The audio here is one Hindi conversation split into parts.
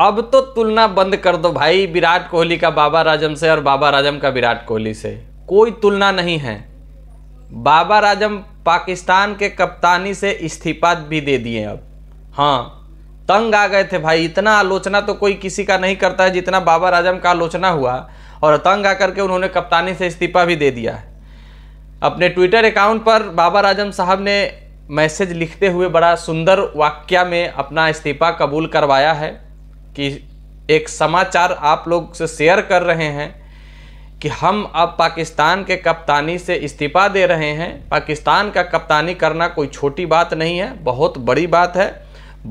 अब तो तुलना बंद कर दो भाई विराट कोहली का बाबा राजम से और बाबा राजम का विराट कोहली से कोई तुलना नहीं है बाबा राजम पाकिस्तान के कप्तानी से इस्तीफा भी दे दिए अब हाँ तंग आ गए थे भाई इतना आलोचना तो कोई किसी का नहीं करता है जितना बाबा राजम का आलोचना हुआ और तंग आकर के उन्होंने कप्तानी से इस्तीफा भी दे दिया है अपने ट्विटर अकाउंट पर बाबा राजम साहब ने मैसेज लिखते हुए बड़ा सुंदर वाक्य में अपना इस्तीफा कबूल करवाया है कि एक समाचार आप लोग से शेयर कर रहे हैं कि हम अब पाकिस्तान के कप्तानी से इस्तीफ़ा दे रहे हैं पाकिस्तान का कप्तानी करना कोई छोटी बात नहीं है बहुत बड़ी बात है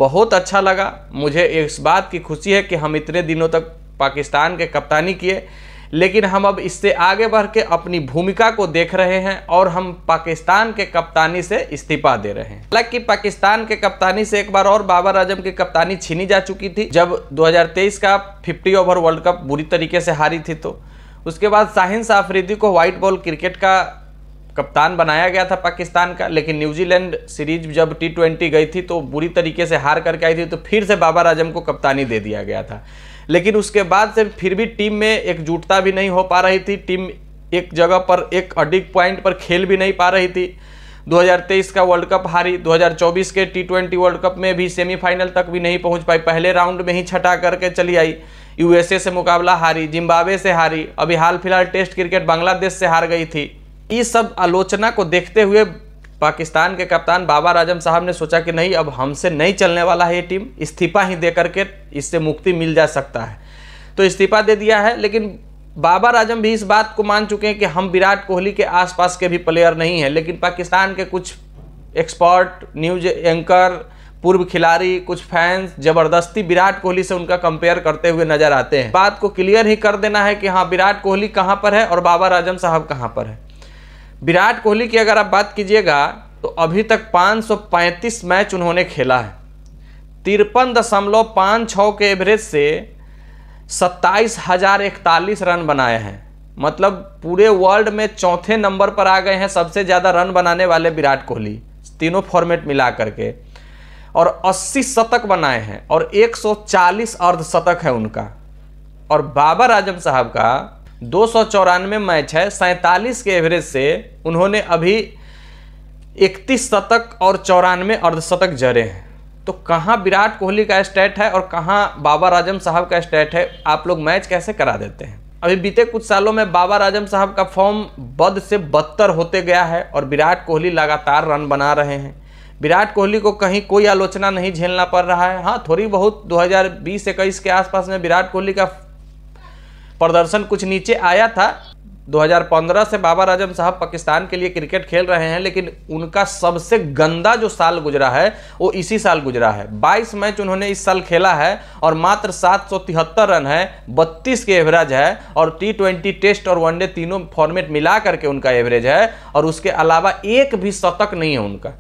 बहुत अच्छा लगा मुझे इस बात की खुशी है कि हम इतने दिनों तक पाकिस्तान के कप्तानी किए लेकिन हम अब इससे आगे बढ़ के अपनी भूमिका को देख रहे हैं और हम पाकिस्तान के कप्तानी से इस्तीफा दे रहे हैं हालांकि पाकिस्तान के कप्तानी से एक बार और बाबर आजम की कप्तानी छीनी जा चुकी थी जब 2023 का 50 ओवर वर्ल्ड कप बुरी तरीके से हारी थी तो उसके बाद शाहिन साफरीदी को व्हाइट बॉल क्रिकेट का कप्तान बनाया गया था पाकिस्तान का लेकिन न्यूजीलैंड सीरीज जब टी ट्वेंटी गई थी तो बुरी तरीके से हार करके आई थी तो फिर से बाबर आजम को कप्तानी दे दिया गया था लेकिन उसके बाद से फिर भी टीम में एकजुटता भी नहीं हो पा रही थी टीम एक जगह पर एक अडिक पॉइंट पर खेल भी नहीं पा रही थी 2023 का वर्ल्ड कप हारी 2024 के टी ट्वेंटी वर्ल्ड कप में भी सेमीफाइनल तक भी नहीं पहुंच पाई पहले राउंड में ही छटा करके चली आई यूएसए से मुकाबला हारी जिम्बाब्वे से हारी अभी हाल फिलहाल टेस्ट क्रिकेट बांग्लादेश से हार गई थी इस सब आलोचना को देखते हुए पाकिस्तान के कप्तान बाबर आजम साहब ने सोचा कि नहीं अब हमसे नहीं चलने वाला है ये टीम इस्तीफा ही दे करके इससे मुक्ति मिल जा सकता है तो इस्तीफा दे दिया है लेकिन बाबर आजम भी इस बात को मान चुके हैं कि हम विराट कोहली के आसपास के भी प्लेयर नहीं हैं लेकिन पाकिस्तान के कुछ एक्सपर्ट न्यूज एंकर पूर्व खिलाड़ी कुछ फैंस जबरदस्ती विराट कोहली से उनका कंपेयर करते हुए नजर आते हैं बात को क्लियर ही कर देना है कि हाँ विराट कोहली कहाँ पर है और बाबर आजम साहब कहाँ पर है विराट कोहली की अगर आप बात कीजिएगा तो अभी तक 535 मैच उन्होंने खेला है तिरपन दशमलव पाँच छः के एवरेज से सत्ताईस हज़ार इकतालीस रन बनाए हैं मतलब पूरे वर्ल्ड में चौथे नंबर पर आ गए हैं सबसे ज़्यादा रन बनाने वाले विराट कोहली तीनों फॉर्मेट मिला करके और 80 शतक बनाए हैं और 140 अर्धशतक है उनका और बाबर आजम साहब का दो सौ चौरानवे मैच है सैंतालीस के एवरेज से उन्होंने अभी इकतीस शतक और चौरानवे अर्धशतक जड़े हैं तो कहाँ विराट कोहली का स्टैट है और कहाँ बाबर आजम साहब का स्टैट है आप लोग मैच कैसे करा देते हैं अभी बीते कुछ सालों में बाबर आजम साहब का फॉर्म बद से बदतर होते गया है और विराट कोहली लगातार रन बना रहे हैं विराट कोहली को कहीं कोई आलोचना नहीं झेलना पड़ रहा है हाँ थोड़ी बहुत 2020 हज़ार के आसपास में विराट कोहली का प्रदर्शन कुछ नीचे आया था 2015 से बाबर आजम साहब पाकिस्तान के लिए क्रिकेट खेल रहे हैं लेकिन उनका सबसे गंदा जो साल गुजरा है वो इसी साल गुजरा है 22 मैच उन्होंने इस साल खेला है और मात्र सात रन है 32 के एवरेज है और टी टेस्ट और वनडे तीनों फॉर्मेट मिला करके उनका एवरेज है और उसके अलावा एक भी शतक नहीं है उनका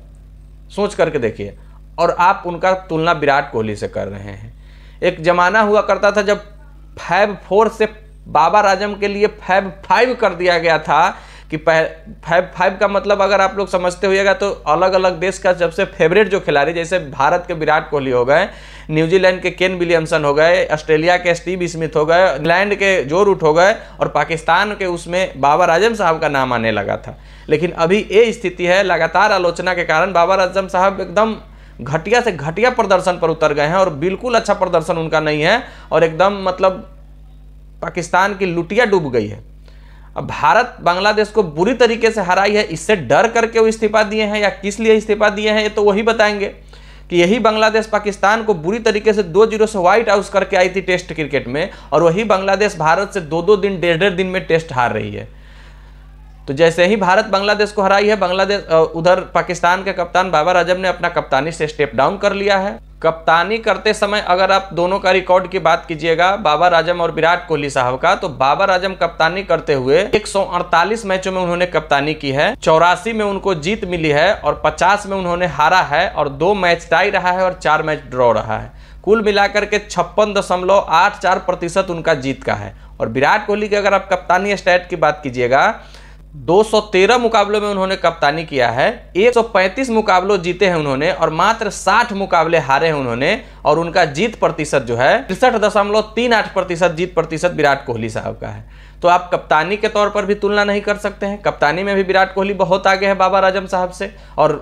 सोच करके देखिए और आप उनका तुलना विराट कोहली से कर रहे हैं एक ज़माना हुआ करता था जब फाइव फोर से बाबर आजम के लिए फैब फाइव कर दिया गया था कि फैब फाइव का मतलब अगर आप लोग समझते हुएगा तो अलग अलग देश का सबसे फेवरेट जो खिलाड़ी जैसे भारत के विराट कोहली हो गए न्यूजीलैंड के केन विलियमसन हो गए ऑस्ट्रेलिया के स्टीव स्मिथ हो गए इंग्लैंड के जो रूट हो गए और पाकिस्तान के उसमें बाबर आजम साहब का नाम आने लगा था लेकिन अभी ये स्थिति है लगातार आलोचना के कारण बाबर आजम साहब एकदम घटिया से घटिया प्रदर्शन पर उतर गए हैं और बिल्कुल अच्छा प्रदर्शन उनका नहीं है और एकदम मतलब पाकिस्तान की लुटिया डूब गई है अब भारत बांग्लादेश को बुरी तरीके से हराई है इससे डर करके वो इस्तीफा दिए हैं या किस लिए इस्तीफा दिए हैं ये तो वही बताएंगे कि यही बांग्लादेश पाकिस्तान को बुरी तरीके से दो जीरो से व्हाइट हाउस करके आई थी टेस्ट क्रिकेट में और वही बांग्लादेश भारत से दो दो दिन डेढ़ डेढ़ दिन में टेस्ट हार रही है तो जैसे ही भारत बांग्लादेश को हराई है बांग्लादेश उधर पाकिस्तान के कप्तान बाबर आजम ने अपना कप्तानी से स्टेप डाउन कर लिया है कप्तानी करते समय अगर आप दोनों का रिकॉर्ड की बात कीजिएगा बाबर आजम और विराट कोहली साहब का तो बाबर आजम कप्तानी करते हुए 148 मैचों में उन्होंने कप्तानी की है चौरासी में उनको जीत मिली है और 50 में उन्होंने हारा है और दो मैच टाई रहा है और चार मैच ड्रॉ रहा है कुल मिलाकर के छप्पन दशमलव आठ चार प्रतिशत उनका जीत का है और विराट कोहली की अगर आप कप्तानी स्टैट की बात कीजिएगा 213 मुकाबलों में उन्होंने कप्तानी किया है 135 मुकाबलों जीते हैं उन्होंने और मात्र 60 मुकाबले हारे हैं उन्होंने और उनका जीत प्रतिशत जो है तिरसठ दशमलव तीन आठ प्रतिशत जीत प्रतिशत विराट कोहली साहब का है तो आप कप्तानी के तौर पर भी तुलना नहीं कर सकते हैं कप्तानी में भी विराट कोहली बहुत आगे है बाबर आजम साहब से और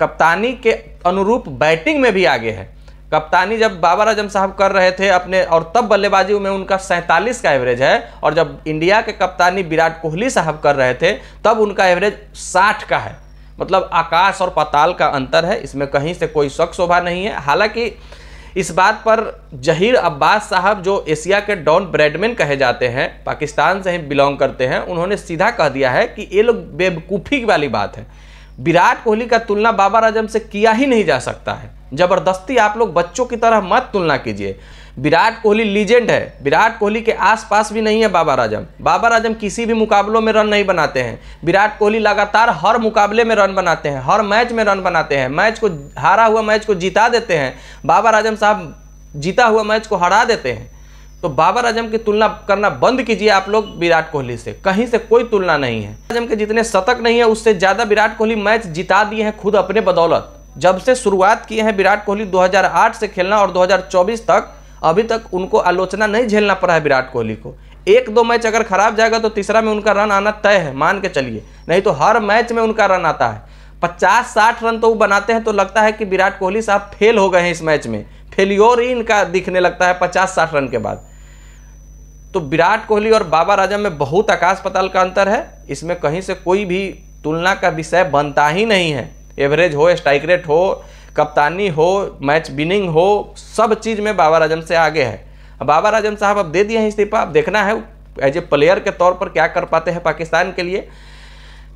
कप्तानी के अनुरूप बैटिंग में भी आगे है कप्तानी जब बाबर आजम साहब कर रहे थे अपने और तब बल्लेबाजी में उनका सैंतालीस का एवरेज है और जब इंडिया के कप्तानी विराट कोहली साहब कर रहे थे तब उनका एवरेज साठ का है मतलब आकाश और पताल का अंतर है इसमें कहीं से कोई शक शोभा नहीं है हालांकि इस बात पर जहीर अब्बास साहब जो एशिया के डॉन ब्रेडमैन कहे जाते हैं पाकिस्तान से ही बिलोंग करते हैं उन्होंने सीधा कह दिया है कि ये लोग बेवकूफ़ी वाली बात है विराट कोहली का तुलना बाबर आजम से किया ही नहीं जा सकता है ज़बरदस्ती आप लोग बच्चों की तरह मत तुलना कीजिए विराट कोहली लीजेंड है विराट कोहली के आसपास भी नहीं है बाबर आजम बाबर आजम किसी भी मुकाबलों में रन नहीं बनाते हैं विराट कोहली लगातार हर मुकाबले में रन बनाते हैं हर मैच में रन बनाते हैं मैच को हारा हुआ मैच को जिता देते हैं बाबर आजम साहब जीता हुआ मैच को हरा देते हैं तो बाबर आजम की तुलना करना बंद कीजिए आप लोग विराट कोहली से कहीं से कोई तुलना नहीं है आजम के जितने शतक नहीं है उससे ज़्यादा विराट कोहली मैच जिता दिए हैं खुद अपने बदौलत जब से शुरुआत किए हैं विराट कोहली 2008 से खेलना और 2024 तक अभी तक उनको आलोचना नहीं झेलना पड़ा है विराट कोहली को एक दो मैच अगर खराब जाएगा तो तीसरा में उनका रन आना तय है मान के चलिए नहीं तो हर मैच में उनका रन आता है पचास साठ रन तो वो बनाते हैं तो लगता है कि विराट कोहली साहब फेल हो गए हैं इस मैच में फेल्योर ही इनका दिखने लगता है पचास साठ रन के बाद तो विराट कोहली और बाबा आजम में बहुत आकाश पताल का अंतर है इसमें कहीं से कोई भी तुलना का विषय बनता ही नहीं है एवरेज हो स्ट्राइक रेट हो कप्तानी हो मैच विनिंग हो सब चीज़ में बाबर आजम से आगे है बाबर आजम साहब अब दे दिए हैं इस्तीफा अब देखना है एज ए प्लेयर के तौर पर क्या कर पाते हैं पाकिस्तान के लिए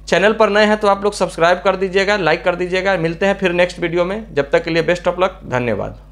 चैनल पर नए हैं तो आप लोग सब्सक्राइब कर दीजिएगा लाइक कर दीजिएगा मिलते हैं फिर नेक्स्ट वीडियो में जब तक के लिए बेस्ट ऑफ लक धन्यवाद